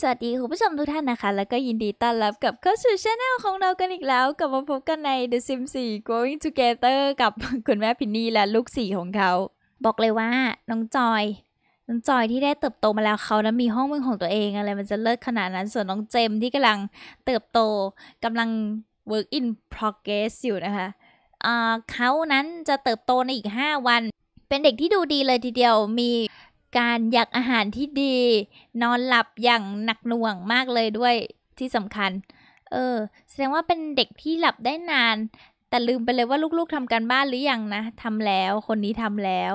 สวัสดีคุณผู้ชมทุกท่านนะคะ แล้วก็ยินดีต้อนรับกับเข้าสู่ช anel ของเรากันอีกแล้วกลับมาพบกันใน The Sims 4 Growing Together กับคุณแม่พินนี่และลูกสี่ของเขา บอกเลยว่าน้องจอย น้องจอยที่ได้เติบโตมาแล้วเขานะมีห้องเป็นของตัวเองอะไรมันจะเลิศขนาดนั้นส่วนน้องเจมที่กำลังเติบโตกำลัง work in progress อยู่นะคะเขานั้นจะเติบโตในอีก 5 วัน เป็นเด็กที่ดูดีเลยทีเดียวมีการอยากอาหารที่ดี นอนหลับอย่างหนักหน่วงมากเลยด้วยที่สำคัญ เออแสดงว่าเป็นเด็กที่หลับได้นาน แต่ลืมไปเลยว่าลูกๆทำการบ้านหรืออยังนะทำแล้วคนนี้ทำแล้ว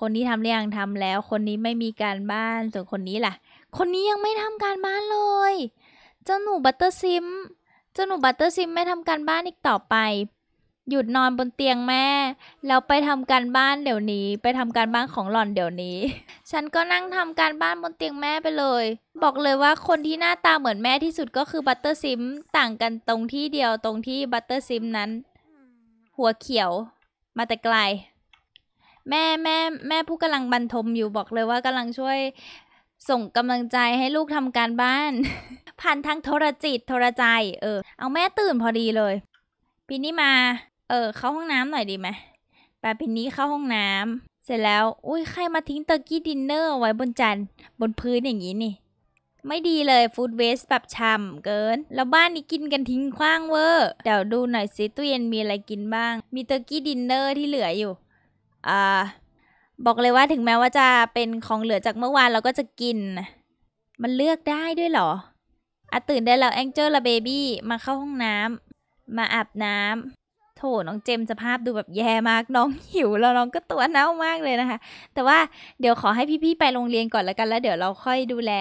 คนนี้ทำหรือยังทำแล้ว คนนี้ไม่มีการบ้าน ส่วนคนนี้ล่ะ คนนี้ยังไม่ทำการบ้านเลยเจ้าหนู บัตเตอร์ซิมเจ้าหนูบัตเตอร์ซิมไม่ทำการบ้านอีกต่อไปหยุดนอนบนเตียงแม่แล้วไปทำการบ้านเดี๋ยวนี้ ไปทำการบ้านของหล่อนเดี๋ยวนี้ ฉันก็นั่งทำการบ้านบนเตียงแม่ไปเลย บอกเลยว่าคนที่หน้าตาเหมือนแม่ที่สุดก็คือบัตเตอร์ซิม ต่างกันตรงที่เดียวตรงที่บัตเตอร์ซิมนั้น หัวเขียว มาแต่ไกล แม่แม่แม่ผู้กำลังบรรทมอยู่บอกเลยว่ากำลังช่วย ส่งกำลังใจให้ลูกทำการบ้านผ่านทางโทรจิต โทรใจเออเอาแม่ตื่นพอดีเลยปีนี้มาเออเข้าห้องน้ำหน่อยดีไหมแปเป็นนี้เข้าห้องน้ำ เสร็จแล้วอุ้ยใครมาทิ้งเตอร์กี้ดินเนอร์ไว้บนจานบนพื้นอย่างนี้นี่ ไม่ดีเลยฟู้ดเวสต์แบบช่าเกิน แล้วบ้านนี้กินกันทิ้งคว้างเวอร์เดี๋ยวดูหน่อยซิตู้เย็นมีอะไรกินบ้าง มีเตอร์กี้ดินเนอร์ที่เหลืออยู่ อ่าบอกเลยว่าถึงแม้ว่าจะเป็นของเหลือจากเมื่อวานเราก็จะกิน มันเลือกได้ด้วยหรออะตื่นได้แล้วแองเจิลละเบบี้มาเข้าห้องน้ำมาอาบน้ำโถน้องเจมสภาพดูแบบแย่มาก น้องหิวแล้วน้องก็ตัวเน่ามากเลยนะคะ แต่ว่าเดี๋ยวขอให้พี่ๆไปโรงเรียนก่อนแล้ว กันแล้ว เดี๋ยวเราค่อยดูแล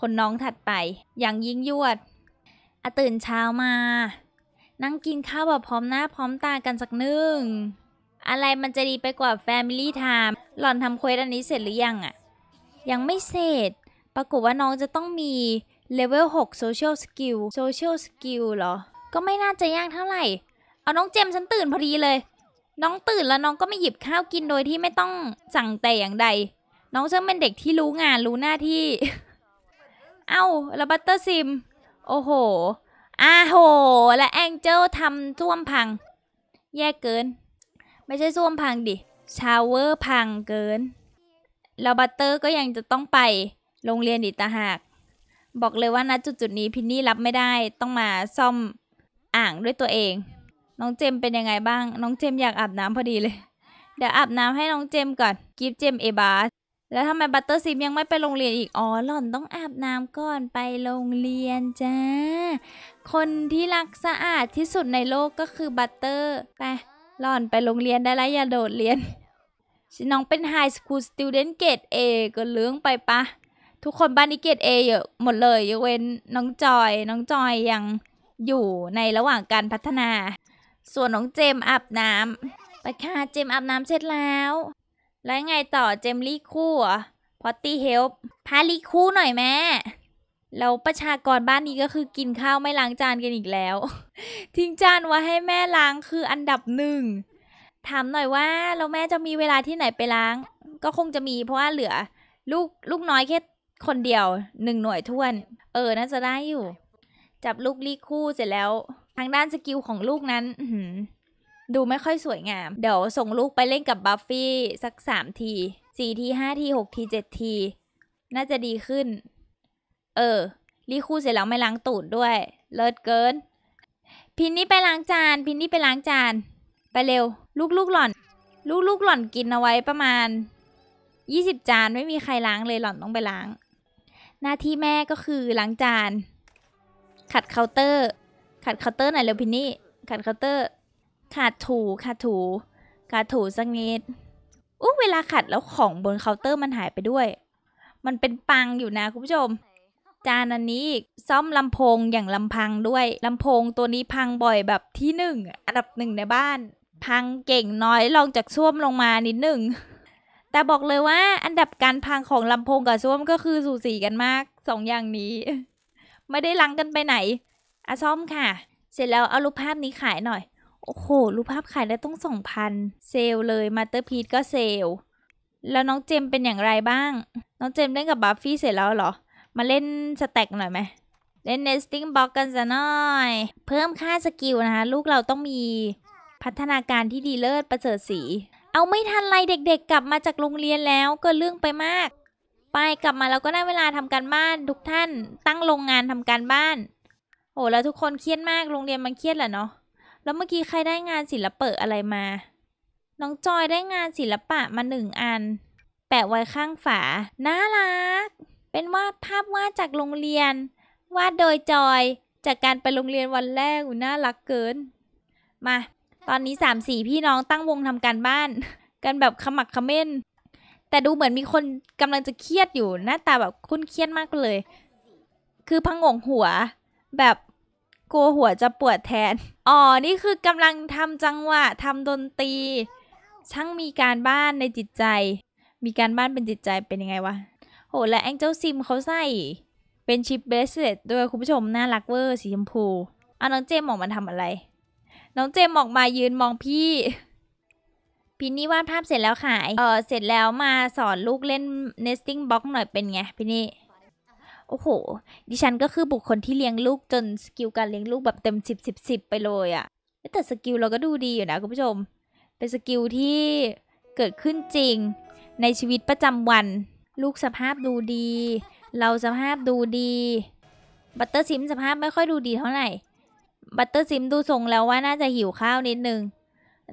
คนน้องถัดไป อย่างยิ่งยวดอตื่นเช้ามา นั่งกินข้าวแบบพร้อมหน้าพร้อมตากันสักนึง อะไรมันจะดีไปกว่า Family Time หล่อนทำเควสอันนี้เสร็จหรือยังอะยังไม่เสร็จ ปรากฏว่าน้องจะต้องมีเลเวล6 Social Skill Social Skill เหรอ ก็ไม่น่าจะยากเท่าไหร่เอาน้องเจมฉันตื่นพอดีเลย น้องตื่นแล้วน้องก็ไม่หยิบข้าวกินโดยที่ไม่ต้องสั่งแต่อย่างใด น้องเช่อเป็นเด็กที่รู้งานรู้หน้าที่ เอา้า แล้วบัตเตอร์ซิม โอ้โหอาโห และแองเจิลทำซ่วมพัง แย่เกิน ไม่ใช่ซ่วมพังดิ ชาวเวอร์พังเกินแล้วบัตเตอร์ก็ยังจะต้องไปโรงเรียนอีกต่างหาก บอกเลยว่าะจุดจุดนี้พินนี่รับไม่ได้ต้องมาซ่อมอ่างด้วยตัวเองน้องเจมเป็นยังไงบ้าง น้องเจมอยากอาบน้ำพอดีเลย เดี๋ยวอาบน้ำให้น้องเจม ก่อน กิฟเจมเอบาส แล้วทำไมบัตเตอร์ซิมยังไม่ไปโรงเรียนอีก อ๋อหล่อนต้องอาบน้ำก่อนไปโรงเรียนจ้า คนที่รักสะอาดที่สุดในโลกก็คือบัตเตอร์ ไปหล่อนไปโรงเรียนได้แล้วอย่าโดดเรียนน้องเป็นไฮสคูลสติเดนเกรดเอก็เลื้องไปปะ ทุกคนบ้านนี้เกรดเอเยอะ หมดเลยยกเว้นน้องจอย น้องจอยยังอยู่ในระหว่างการพัฒนาส่วนของเจมอาบน้ำไปค่ะเจมอาบน้ำเสร็จแล้ว แล้วไงต่อ เจมลี่คู่พอตตี้เฮลป์ พาลี่คู่หน่อยแม่ แล้วประชากรบ้านนี้ก็คือกินข้าวไม่ล้างจานกันอีกแล้ว ทิ้งจานไว้ให้แม่ล้างคืออันดับหนึ่งถามหน่อยว่าเราแม่จะมีเวลาที่ไหนไปล้าง ก็คงจะมีเพราะว่าเหลือ ลูกลูกน้อยแค่คนเดียวหนึ่งหน่วยท้วน เออน่าจะได้อยู่ จับลูกลีคู่เสร็จแล้วางด้านสกิลของลูกนั้น ดูไม่ค่อยสวยงาม เดี๋ยวส่งลูกไปเล่นกับบัฟฟี่สักสามทีสี่ทีห้าทีหกทีเจ็ดทีน่าจะดีขึ้น เออรีคู่เสร็จแล้วไม่ล้างตูดด้วยเลิศเกิน พินนี่ไปล้างจาน พินนี่ไปล้างจาน ไปเร็ว ลูกๆหล่อน ลูกๆหล่อนกินเอาไว้ประมาณยี่สิบจานไม่มีใครล้างเลยหล่อนต้องไปล้าง หน้าที่แม่ก็คือล้างจาน ขัดเคาน์เตอร์ขัดเคาน์เตอร์หน่อยเร็วพินนี่ขัดเคาน์เตอร์ขัดถูขัดถูขัดถูสักนิดอู้เวลาขัดแล้วของบนเคาน์เตอร์มันหายไปด้วย มันเป็นปังอยู่นะ คุณผู้ชม จานอันนี้ซ่อมลำโพงอย่างลำพังด้วยลำโพงตัวนี้พังบ่อยแบบที่หนึ่งอันดับหนึ่งในบ้าน พังเก่งน้อยลองจากซ่วมลงมานิดหนึ่ง แต่บอกเลยว่า อันดับการพังของลำโพงกับซ่วมก็คือสูสีกันมากสองอย่างนี้ ไม่ได้ลังกันไปไหนอะซ่อมค่ะ เสร็จแล้วเอารูปภาพนี้ขายหน่อย โอ้โห รูปภาพขายได้ต้องสองพันเซลเลย มาเตอร์พีทก็เซล แล้วน้องเจมเป็นอย่างไรบ้าง น้องเจมเล่นกับบัฟฟี่เสร็จแล้วเหรอ มาเล่นสแต็กหน่อยไหมเล่นเนสติ้งบล็อกกันซะหน่อย เพิ่มค่าสกิลนะคะ ลูกเราต้องมี พัฒนาการที่ดีเลิศประเสริฐสี เอาไม่ทันไรเด็ก ๆ กลับมาจากโรงเรียนแล้วก็เรื่องไปมาก ไปกลับมาแล้วก็ได้เวลาทำการบ้านทุกท่านตั้งโรงงานทำการบ้านโอ้แล้วทุกคนเครียดมาก โรงเรียนมันเครียดแหละเนาะ แล้วเมื่อกี้ใครได้งานศิลปะอะไรมา น้องจอยได้งานศิลปะมาหนึ่งอัน แปะไว้ข้างฝา น่ารัก เป็นวาดภาพวาดจากโรงเรียน วาดโดยจอย จากการไปโรงเรียนวันแรกน่ารักเกิน มา ตอนนี้สามสี่พี่น้องตั้งวงทำการบ้าน กันแบบขมักขม้น แต่ดูเหมือนมีคนกำลังจะเครียดอยู่หน้าตาแบบคุ้นเครียดมากเลย คือพังงงหัว แบบกลัวหัวจะปวดแทน อ๋อนี่คือกำลังทำจังหวะทำดนตรี ช่างมีการบ้านในจิตใจ มีการบ้านเป็นจิตใจเป็นยังไงวะ โหและแองเจิลซิมเขาใส่เป็นชิปเบสเลตด้วยคุณผู้ชมน่ารักเวอร์ สีชมพูเอาน้องเจมมอกมาทำอะไร น้องเจมออกมายืนมองพี่ พินนี่วาดภาพเสร็จแล้วค่ะเออเสร็จแล้วมาสอนลูกเล่น nesting box หน่อยเป็นไงพินนี่โอ้โห ดิฉันก็คือบุคคลที่เลี้ยงลูกจนสกิลการเลี้ยงลูกแบบเต็มสิบสิบสิบไปเลยอะ่ะ แต่สกิลเราก็ดูดีอยู่นะคุณผู้ชม เป็นสกิลที่เกิดขึ้นจริง ในชีวิตประจำวัน ลูกสภาพดูดี เราสภาพดูดี บัตเตอร์ซิมสภาพไม่ค่อยดูดีเท่าไหร่ บัตเตอร์ซิมดูทรงแล้วว่าน่าจะหิวข้าวนิดนึง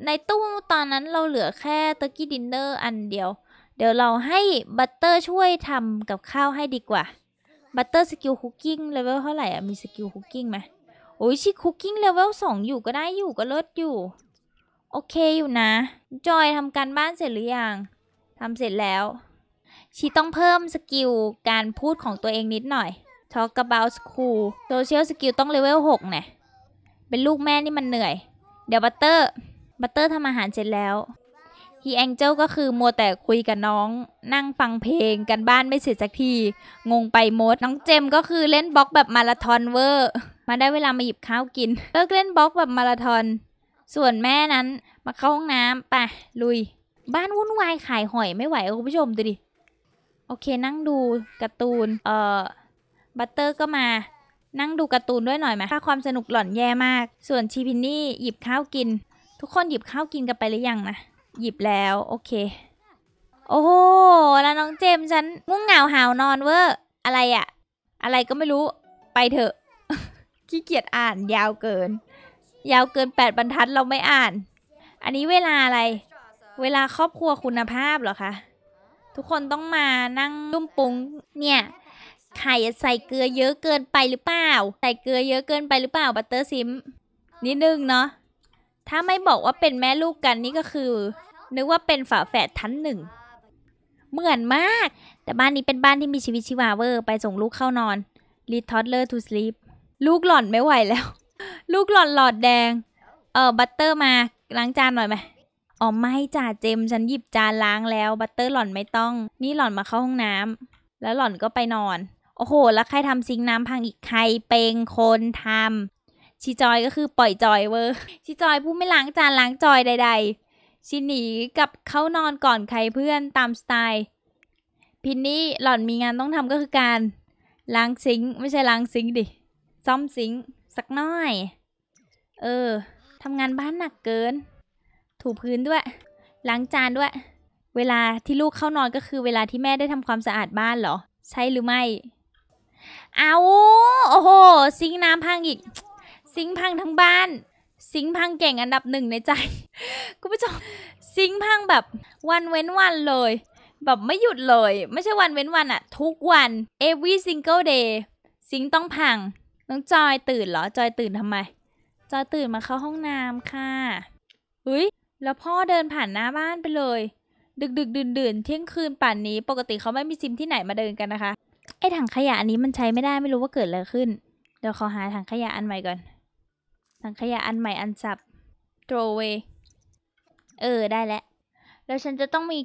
ในตู้ตอนนั้นเราเหลือแค่เตอร์กี้ดินเนอร์อันเดียว เดี๋ยวเราให้บัตเตอร์ช่วยทำกับข้าวให้ดีกว่าบัตเตอร์สกิลคุกกิ้งเลเวลเท่าไหร่อ่ะมีสกิลคุกกิ้งไหม โอ้ยชิคุกกิ้งเลเวลสองอยู่ก็ได้อยู่ก็เลิศอยู่ โอเคอยู่นะ จอยทำการบ้านเสร็จหรือยังทำเสร็จแล้วชีต้องเพิ่มสกิลการพูดของตัวเองนิดหน่อย Talk about school social skill ต้องเลเวล6เนี่ย เป็นลูกแม่นี่มันเหนื่อย เดี๋ยวบัตเตอร์ บัตเตอร์ทำอาหารเสร็จแล้วอีแองเจิลก็คือ มัวแต่คุยกับน้อง นั่งฟังเพลงกันบ้านไม่เสร็จสักที งงไปหมด น้องเจมก็คือเล่นบล็อกแบบมาราธอนเวอร์มาได้เวลามาหยิบข้าวกินเลิกเล่นบล็อกแบบมาราธอนส่วนแม่นั้นมาเข้าห้องน้ำไปลุย บ้านวุ่นวายขายหอยไม่ไหวคุณผู้ชมดูดิ โอเคนั่งดูการ์ตูน เอ่อบัตเตอร์ก็มานั่งดูการ์ตูนด้วยหน่อยไหมค่าความสนุกหล่อนแย่มาก ส่วนชีพินนี่หยิบข้าวกิน ทุกคนหยิบข้าวกินกันไปหรือยังนะหยิบแล้วโอเค โอ้โหแล้วน้องเจมฉันง่วงเหงาหาวนอนเวอร์อะไรอะอะไรก็ไม่รู้ไปเถอะขี้เกียจอ่านยาวเกิน ยาวเกินแปดบรรทัดเราไม่อ่าน อันนี้เวลาอะไร เวลาครอบครัวคุณภาพเหรอคะทุกคนต้องมานั่งรุ่มปุงเนี่ยไข่ใส่เกลือเยอะเกินไปหรือเปล่าใส่เกลือเยอะเกินไปหรือเปล่าบัตเตอร์ซิม นิดนึงเนาะถ้าไม่บอกว่าเป็นแม่ลูกกันนี่ก็คือนึกว่าเป็นฝาแฝดทั้นหนึ่ง เหมือนมาก แต่บ้านนี้เป็นบ้านที่มีชีวิตชีวาเวอร์ ไปส่งลูกเข้านอนรีทอดเลอร์ทูสลีปลูกหล่อนไม่ไหวแล้ว ลูกหล่อนหลอดแดง เออบัตเตอร์มา ล้างจานหน่อยไหมอ๋อไม่จ่าเจมฉันหยิบจานล้างแล้ว บัตเตอร์หล่อนไม่ต้อง นี่หล่อนมาเข้าห้องน้ำ แล้วหล่อนก็ไปนอนโอ้โห แล้วใครทำซิงน้ำพังอีกใคร เป็นคนทำชีจอยก็คือปล่อยจอยเวอร์ชีจอยผู้ไม่ล้างจานล้างจอยใด ๆชินหนีกับเข้านอนก่อนใครเพื่อนตามสไตล์ พินนี่หล่อนมีงานต้องทำก็คือการ ล้างซิงไม่ใช่ล้างซิงดิซ่อมซิงสักน้อย เออทำงานบ้านหนักเกิน ถูพื้นด้วยล้างจานด้วย เวลาที่ลูกเข้านอนก็คือเวลาที่แม่ได้ทำความสะอาดบ้านเหรอ ใช่หรือไม่ เอาโอ้โหซิงน้ำพังอีกซิงพังทั้งบ้านิงพังเก่งอันดับหนึ่งในใจ คุณผู้ชมซิงพังแบบ วันเว้นวันเลย แบบไม่หยุดเลย ไม่ใช่วันเว้นวันอะทุกวัน every single day ซิงต้องพังน้องจอยตื่นเหรอ จอยตื่นทำไมจอยตื่นมาเข้าห้องน้ำค่ะเฮ้ย แล้วพ่อเดินผ่านหน้าบ้านไปเลย ดึกดึกดื่นดื่นเที่ยงคืนป่านนี้ ปกติเขาไม่มีซิมที่ไหนมาเดินกันนะคะไอถังขยะอันนี้มันใช้ไม่ได้ไม่รู้ว่าเกิดอะไรขึ้นเดี๋ยวขอหาถังขยะอันใหม่ก่อนถังขยะอันใหม่อันสับ throw away เออ ได้แล้วแล้วฉันจะต้องมี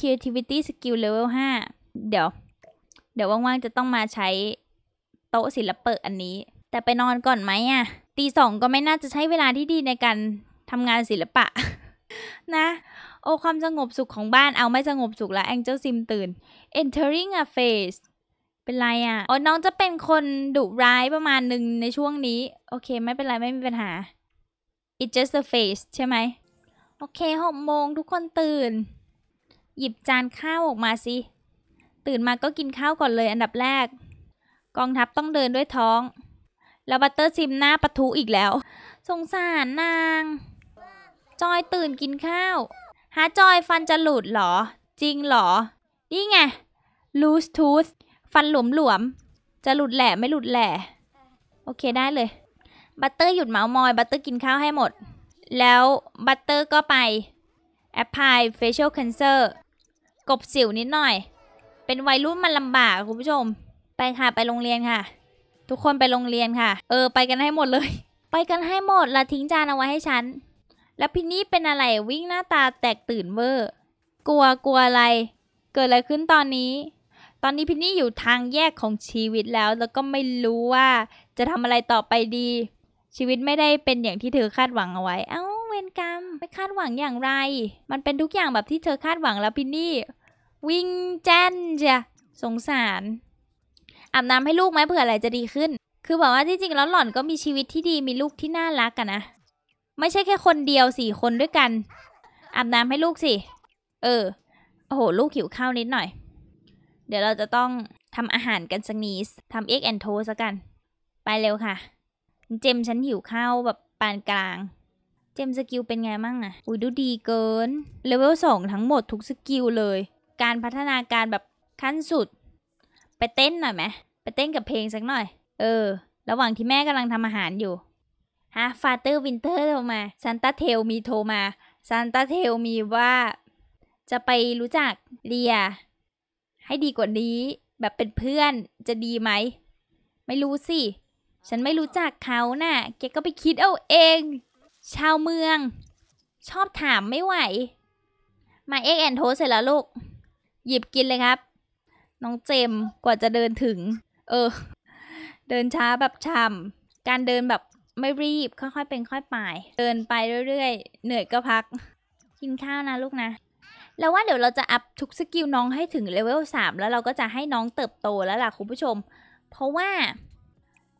creativity skill level 5 เดี๋ยว เดี๋ยวว่างๆจะต้องมาใช้โต๊ะศิลปะอันนี้ แต่ไปนอนก่อนไหมอะตีสองก็ไม่น่าจะใช้เวลาที่ดีในการทำงานศิลปะ นะ โอความสงบสุขของบ้านเอาไม่สงบสุขแล้วแองเจิลซิมตื่น entering a phase เป็นไรอะ่ะอ๋อน้องจะเป็นคนดุร้ายประมาณหนึ่งในช่วงนี้ โอเค ไม่เป็นไร ไม่มีปัญหา it just a phase ใช่ไหม โอเคหกโมงทุกคนตื่น หยิบจานข้าวออกมาสิตื่นมาก็กินข้าวก่อนเลยอันดับแรก กองทัพต้องเดินด้วยท้อง แล้วบัตเตอร์ซิมหน้าปะทุอีกแล้ว สงสารนาง จอยตื่นกินข้าว หาจอยฟันจะหลุดหรอ จริงหรอนี่ไง loose tooth ฟันหลวมหลวมจะหลุดแหละ ไม่หลุดแหละ โอเคได้เลยบัตเตอร์หยุดเมามอยบัตเตอร์กินข้าวให้หมด แล้วบัตเตอร์ก็ไปแอปพลายเฟเชียลเคนเซอร์กบสิวนิดหน่อย เป็นวัยรุ่นมันลำบากคุณผู้ชม ไปค่ะไปโรงเรียนค่ะ ทุกคนไปโรงเรียนค่ะ เออ ไปกันให้หมดเลย ไปกันให้หมดละทิ้งจานเอาไว้ให้ฉัน แล้วพินนี่เป็นอะไรวิ่งหน้าตาแตกตื่นเวอร์กลัวกลัวอะไร เกิดอะไรขึ้นตอนนี้อนนี้พินนี่อยู่ทางแยกของชีวิตแล้ว แล้วก็ไม่รู้ว่า จะทำอะไรต่อไปดี ชีวิตไม่ได้เป็นอย่างที่เธอคาดหวังเอาไว้เอา้าเวรกรรมไม่คาดหวังอย่างไร มันเป็นทุกอย่างแบบที่เธอคาดหวังแล้วพินนี่ วิ่งแจ้นจ้ะสงสารอาบน้ำให้ลูกไหมเผื่ออะไรจะดีขึ้น คือบอกว่าที่จริงแล้วหล่อนก็มีชีวิตที่ดีมีลูกที่น่ารักกันนะไม่ใช่แค่คนเดียวสี่คนด้วยกันอาบน้ำให้ลูกสิเออ โอ้โหลูกหิวข้าวนิดหน่อยเดี๋ยวเราจะต้องทำอาหารกันสักนิดทำเอ็กแอนโทสกัน ไปเร็วค่ะ เจมฉันหิวข้าวแบบปานกลาง เจมสกิลเป็นไงมั่งอ่ะ อุ้ยดูดีเกินเลเวลสองทั้งหมดทุกสกิลเลย การพัฒนาการแบบขั้นสุด ไปเต้นหน่อยไหมไปเต้นกับเพลงสักหน่อย เออ ระหว่างที่แม่กำลังทำอาหารอยู่ฮะฟาเตอร์ วินเตอร์โทรมาซันตาเทลมีโทรมาซันตาเทลมีว่าจะไปรู้จักเรียให้ดีกว่านี้แบบเป็นเพื่อนจะดีไหม ไม่รู้สิ ฉันไม่รู้จักเขานะ่ะแกก็ไปคิดเอาเอง ชาวเมือง ชอบถามไม่ไหว มาเอ็กแอนโทสเสร็จแล้วลูก หยิบกินเลยครับ น้องเจมกว่าจะเดินถึง เออ เดินช้าแบบช้ำการเดินแบบไม่รีบค่อยๆเป็นค่อยไป เดินไปเรื่อยๆเหนื่อยก็พัก กินข้าวนะลูกนะแล้วว่าเดี๋ยวเราจะอัพทุกสกิลน้องให้ถึงเลเวล 3 แล้วเราก็จะให้น้องเติบโตแล้วล่ะ คุณผู้ชม เพราะว่า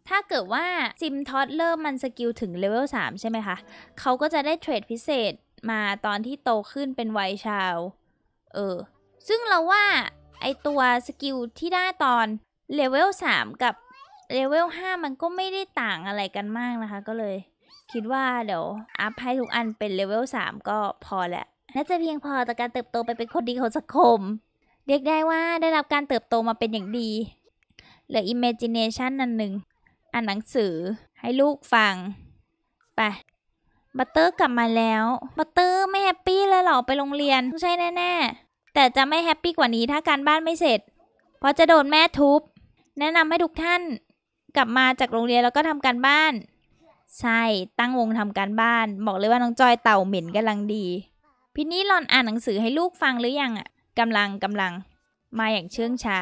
ถ้าเกิดว่าซิมทอดเริ่มมันสกิลถึงเลเวล 3 ใช่ไหมคะเขาก็จะได้เทรดพิเศษมาตอนที่โตขึ้นเป็นวัยชาวเออ ซึ่งเราว่าไอตัวสกิลที่ได้ตอน เลเวล 3 กับ เลเวล 5 มันก็ไม่ได้ต่างอะไรกันมากนะคะก็เลย คิดว่าเดี๋ยวอัพให้ทุกอันเป็นเลเวล3ก็พอแหละน่าจะเพียงพอต่อการเติบโตไปเป็นคนดีของสังคมเรียกได้ว่าได้รับการเติบโตมาเป็นอย่างดี เหลือ imagination นั่นหนึ่งอ่านหนังสือให้ลูกฟังไปบัตเตอร์กลับมาแล้ว บัตเตอร์ไม่แฮปปี้เลยหรอไปโรงเรียน ใช่แน่ๆแต่จะไม่แฮปปี้กว่านี้ถ้าการบ้านไม่เสร็จ เพราะจะโดนแม่ทุบ แนะนำให้ทุกท่าน กลับมาจากโรงเรียนแล้วก็ทำการบ้าน ใช่ ตั้งวงทำการบ้าน บอกเลยว่าน้องจอยเต่าเหม็นกำลังดีพี่นี่หลอนอ่านหนังสือให้ลูกฟังหรือยังอ่ะ กำลังกำลังมาอย่างเชื่องช้า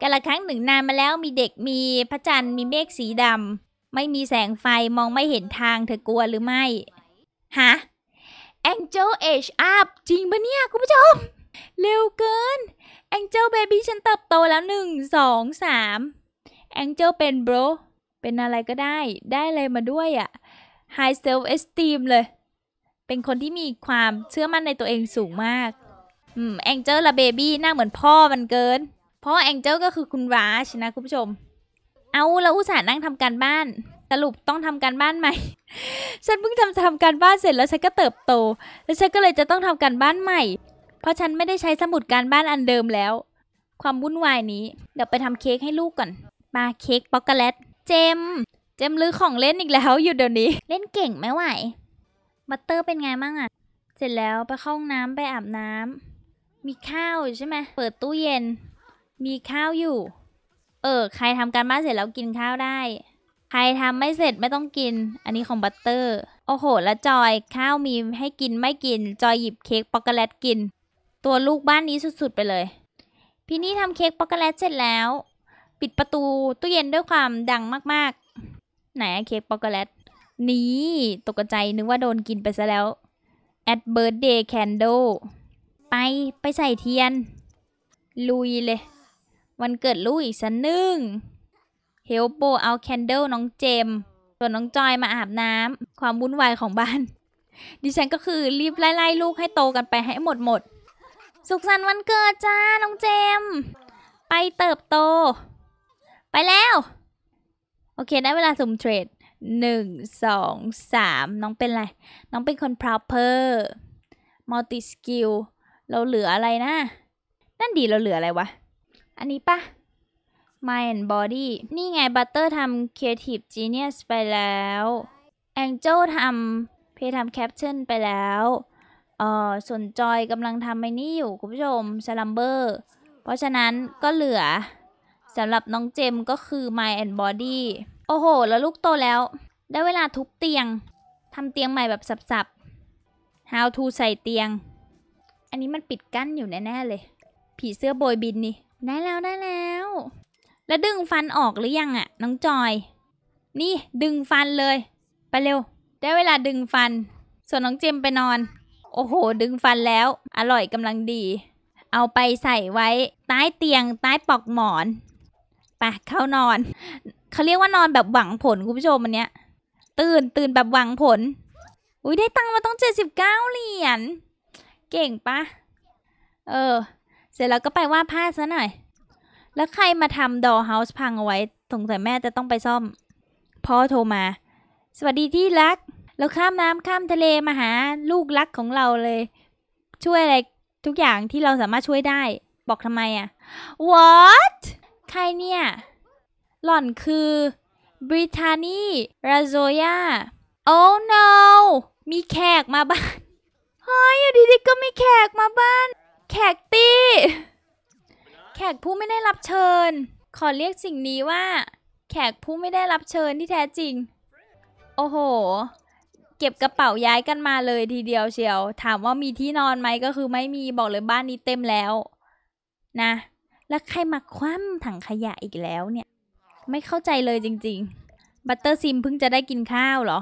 กันละครั้งหนึ่งนานมาแล้วมีเด็กมีพระจันทร์มีเมฆสีดำไม่มีแสงไฟมองไม่เห็นทางเธอกลัวหรือไม่ฮะ Angel Age Up จริงปะเนี่ย คุณผู้ชมเร็วเกิน Angel Baby ฉันเติบโตแล้วหนึ่งสองสาม Angel เป็น bro เป็นอะไรก็ได้ได้อะไรมาด้วยอะ High Self Esteem เลยเป็นคนที่มีความเชื่อมั่นในตัวเองสูงมากอืมแองเจิลและเบบี้หน้าเหมือนพ่อมันเกินเพราะแองเจิลก็คือคุณราชนะ คุณผู้ชม เอาแล้วอุตส่าห์นั่งทำการบ้าน สรุปต้องทำการบ้านใหม่ ฉันเพิ่งทำทาการบ้านเสร็จแล้ว ฉันก็เติบโต แล้วฉันก็เลยจะต้องทำการบ้านใหม่ เพราะฉันไม่ได้ใช้สมุดการบ้านอันเดิมแล้ว ความวุ่นวายนี้ เดี๋ยวไปทำเค้กให้ลูกก่อนมาเค้กป๊อกโกแลตเจม เจมลือของเล่นอีกแล้วอยู่เดี๋ยวนี้ เล่นเก่งไหมไหวบัตเตอร์เป็นไงบ้างอะเสร็จแล้วไปเข้าห้องน้ำไปอาบน้ำ มีข้าวใช่ไหมเปิดตู้เย็น มีข้าวอยู่ เออ ใครทำการบ้านเสร็จแล้วกินข้าวได้ ใครทำไม่เสร็จไม่ต้องกิน อันนี้ของบัตเตอร์ โอ้โห แล้วจอยข้าวมีให้กินไม่กิน จอยหยิบเค้กปอกโกแลตกิน ตัวลูกบ้านนี้สุดๆไปเลย พี่นี่ทำเค้กปอกโกแลตเสร็จแล้ว ปิดประตูตู้เย็นด้วยความดังมากๆ ไหนเค้กปอกโกแลตนี้ตกใจนึกว่าโดนกินไปซะแล้ว at birthday candle ไปไปใส่เทียน ลุยเลย วันเกิดลูกอีกสันนึ่งเฮลโปเอาแคนเดิลน้องเจม ส่วนน้องจอยมาอาบน้ำความวุ่นวายของบ้าน ดิฉันก็คือรีบไล่่ลูกให้โตกันไปให้หมดหมด สุขสันต์วันเกิดจ้า น้องเจม ไปเติบโต ไปแล้ว โอเค ได้เวลาสุ่มเทรดหนึ่งสองสามน้องเป็นอะไร น้องเป็นคนพรา p เพอร์มัลติสกิลเราเหลืออะไรนะนั่นดีเราเหลืออะไรวะ อันนี้ปะ Mind Body นี่ไงบัตเตอร์ทำ Creative Genius ไปแล้ว Angel ทำเพย์ทำ Caption ไปแล้ว เอ่อส่วนจอยกำลังทำไอ้นี่อยู่คุณผู้ชมสลัมเบอร์เพราะฉะนั้นก็เหลือสำหรับน้องเจม ก็คือ Mind and Body โอ้โห แล้วลูกโตแล้ว ได้เวลาทุบเตียงทำเตียงใหม่แบบสับๆ how to ใส่เตียง อันนี้มันปิดกั้นอยู่แน่ๆ เลย ผีเสื้อโบยบินนี่ ได้แล้วได้แล้ว แล้วดึงฟันออกหรือยังอะน้องจอย นี่ดึงฟันเลย ไปเร็ว ได้เวลาดึงฟัน ส่วนน้องเจมไปนอน โอ้โห ดึงฟันแล้ว อร่อยกำลังดี เอาไปใส่ไว้ใต้เตียงใต้ปลอกหมอนปเข้านอน เขาเรียกว่านอนแบบหวังผล คุณผู้ชมวันเนี้ย ตื่นตื่นแบบหวังผล อุ้ยได้ตังค์มาต้องเจ็ดสิบเก้าเหรียญเก่งปะเออ เสร็จแล้วก็ไปวาด้าซะหน่อย แล้วใครมาทำดอเฮาส์พังเอาไว้สงสัยแม่จะต้องไปซ่อม พ่อโทรมา สวัสดีที่รัก เราข้ามน้ำข้ามทะเลมาหา ลูกรักของเราเลย ช่วยอะไรทุกอย่างที่เราสามารถช่วยได้ บอกทำไมอะ what ใครเนี่ย หล่อนคือบริทานีราโซยาโอ้ no มีแขกมาบ้าน เฮ้ยอยู่ดีๆก็มีแขกมาบ้าน แขกตี้แขกผู้ไม่ได้รับเชิญ ขอเรียกสิ่งนี้ว่า แขกผู้ไม่ได้รับเชิญที่แท้จริง โอ้โห เก็บกระเป๋าย้ายกันมาเลยทีเดียวเชียว ถามว่ามีที่นอนไหมก็คือไม่มีบอกเลยบ้านนี้เต็มแล้ว นะแล้วใครมาคว่ำถังขยะอีกแล้วเนี่ย ไม่เข้าใจเลยจริง ๆ บัตเตอร์ซิมเพิ่งจะได้กินข้าวเหรอ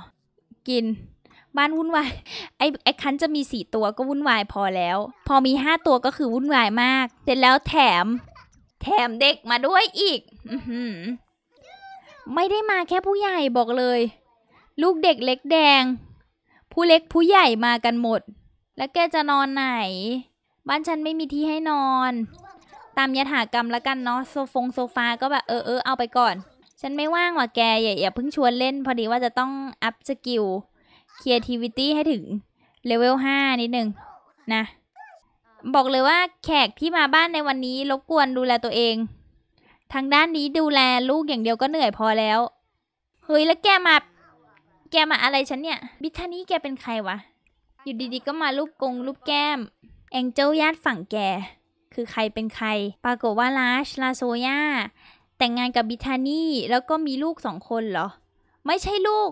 กิน บ้านวุ่นวายไอ้ไอ้คันจะมีสี่ตัวก็วุ่นวายพอแล้ว พอมีห้าตัวก็คือวุ่นวายมากเสร็จแล้วแถม แถมเด็กมาด้วยอีกอไม่ได้มาแค่ผู้ใหญ่บอกเลย ลูกเด็กเล็กแดง ผู้เล็กผู้ใหญ่มากันหมด แล้วแกจะนอนไหน บ้านฉันไม่มีที่ให้นอนตามยถากรรมละกันเนาะโซฟงโซฟาก็แบบเออเออเอาไปก่อน ฉันไม่ว่างว่ะแกอย่าอย่าเพิ่งชวนเล่นพอดีว่าจะต้องอัพสกิลเคียร์ทีวิตี้ให้ถึงเลเวลห้านิดหนึ่งนะ บอกเลยว่าแขกที่มาบ้านในวันนี้รบกวนดูแลตัวเอง ทางด้านนี้ดูแลลูกอย่างเดียวก็เหนื่อยพอแล้ว เฮ้ยแล้วแกมาแกมาอะไรฉันเนี่ยบิทานี่แกเป็นใครวะอยู่ดีๆก็มาลูกกงลูกแก้มแองเจิลญาติฝั่งแกคือใครเป็นใคร ปรากฏว่าลาชลาโซยาแต่งงานกับบิทานี่แล้วก็มีลูกสองคนเหรอ ไม่ใช่ลูก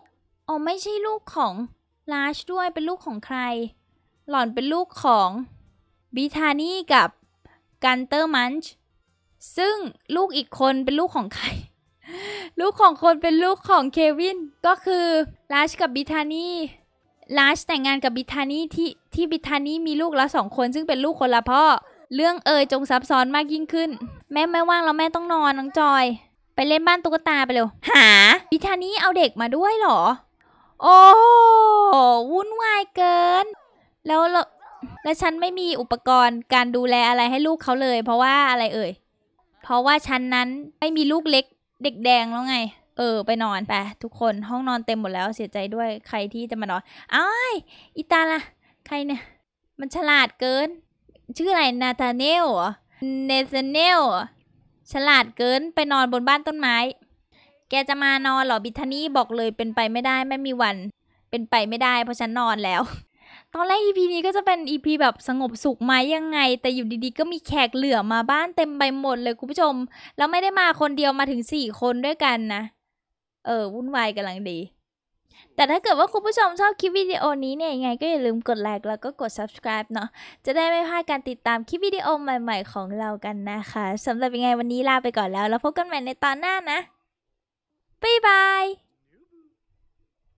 อ๋อไม่ใช่ลูกของลาชด้วย เป็นลูกของใคร หล่อน เป็นลูกของบิทานี่กับกันเตอร์มันช์ซึ่งลูกอีกคนเป็นลูกของใคร ลูกของคนเป็นลูกของเควิน ก็คือลาชกับบิทานี่ลาชแต่งงานกับบิทานี่ที่ที่บิทานี่มีลูกแล้วสองคน ซึ่งเป็นลูกคนละพ่อเรื่องเอ่ย จงซับซ้อนมากยิ่งขึ้น แม่ไม่ว่างแล้วแม่ต้องนอนน้องจอย ไปเล่นบ้านตุ๊กตาไปเร็ว หาพิธานี้เอาเด็กมาด้วยหรอ โอ้วุ่นวายเกิน แล้ว แล้วฉันไม่มีอุปกรณ์การดูแลอะไรให้ลูกเขาเลย เพราะว่าอะไรเอ่ย เพราะว่าฉันนั้น ไม่มีลูกเล็ก เด็กแดงแล้วไง เออ ไปนอนไป ทุกคนห้องนอนเต็มหมดแล้วเสียใจด้วยใครที่จะมานอนอ้ายอีตาล่ะใครเนี่ย มันฉลาดเกินชื่ออะไรนาธาเนลเนเซเนลฉลาดเกินไปนอนบนบ้านต้นไม้ แกจะมานอนหรอบิทานี่บอกเลยเป็นไปไม่ได้ไม่มีวัน เป็นไปไม่ได้เพราะฉันนอนแล้ว ตอนแรกอีพีนี้ก็จะเป็นอีพีแบบสงบสุขไหมยังไง แต่อยู่ดีๆ ก็มีแขกเหลือมาบ้านเต็มไปหมดเลยคุณผู้ชม แล้วไม่ได้มาคนเดียวมาถึงสี่คนด้วยกันนะ เออ วุ่นวายกำลังดีแต่ถ้าเกิดว่าคุณผู้ชมชอบคลิปวิดีโอนี้เนี่ยยังไงก็อย่าลืมกดไลค์แล้วก็กด subscribe เนาะจะได้ไม่พลาดการติดตามคลิปวิดีโอใหม่ๆของเรากันนะคะสำหรับยังไงวันนี้ลาไปก่อนแล้วแล้วพบกันใหม่ในตอนหน้านะ บ๊ายบาย